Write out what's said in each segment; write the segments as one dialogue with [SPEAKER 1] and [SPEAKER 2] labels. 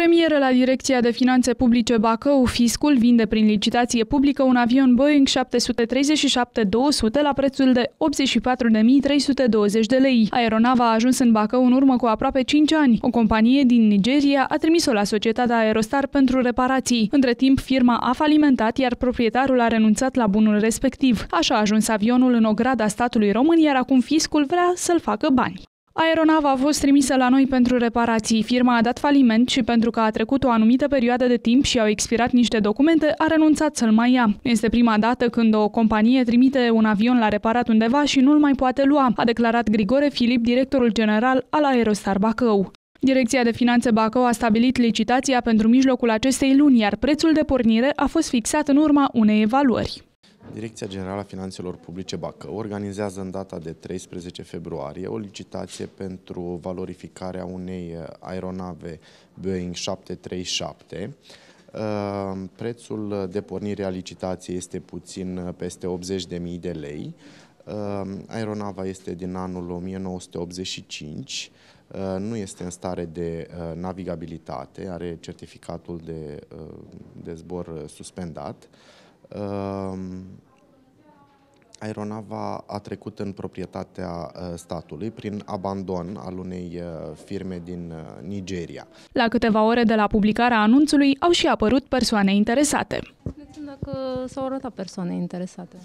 [SPEAKER 1] Premieră la Direcția de Finanțe Publice Bacău, Fiscul vinde prin licitație publică un avion Boeing 737-200 la prețul de 84.320 de lei. Aeronava a ajuns în Bacău în urmă cu aproape 5 ani. O companie din Nigeria a trimis-o la societatea Aerostar pentru reparații. Între timp, firma a falimentat, iar proprietarul a renunțat la bunul respectiv. Așa a ajuns avionul în ograda statului român, iar acum Fiscul vrea să-l facă bani. Aeronava a fost trimisă la noi pentru reparații. Firma a dat faliment și pentru că a trecut o anumită perioadă de timp și au expirat niște documente, a renunțat să-l mai ia. Este prima dată când o companie trimite un avion la reparat undeva și nu-l mai poate lua, a declarat Grigore Filip, directorul general al Aerostar Bacău. Direcția de Finanțe Bacău a stabilit licitația pentru mijlocul acestei luni, iar prețul de pornire a fost fixat în urma unei evaluări.
[SPEAKER 2] Direcția Generală a Finanțelor Publice Bacău organizează în data de 13 februarie o licitație pentru valorificarea unei uh, aeronave Boeing 737. Uh, prețul de pornire a licitației este puțin uh, peste 80.000 de lei. Aeronava este din anul 1985, nu este în stare de navigabilitate, are certificatul de, de zbor suspendat uh, aeronava a trecut în proprietatea eh, statului prin abandon al unei eh, firme din eh, Nigeria.
[SPEAKER 1] La câteva ore de la publicarea anunțului au și apărut persoane interesate. Cred
[SPEAKER 2] că s-au arătat persoane interesate.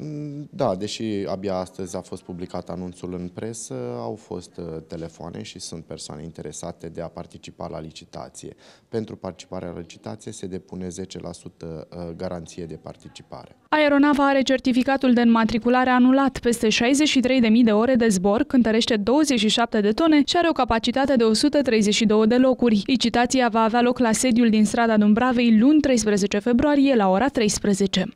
[SPEAKER 2] Mm, da, deși abia astăzi a fost publicat anunțul în presă, au fost uh, telefoane și sunt persoane interesate de a participa la licitație. Pentru participarea la licitație se depune 10% uh, garanție de participare.
[SPEAKER 1] Aeronava are certificatul de înmatriculare anulat peste 63.000 de ore de zbor, cântărește 27 de tone și are o capacitate de 132 de locuri. Licitația va avea loc la sediul din strada Dumbravei luni 13 februarie la ora 13.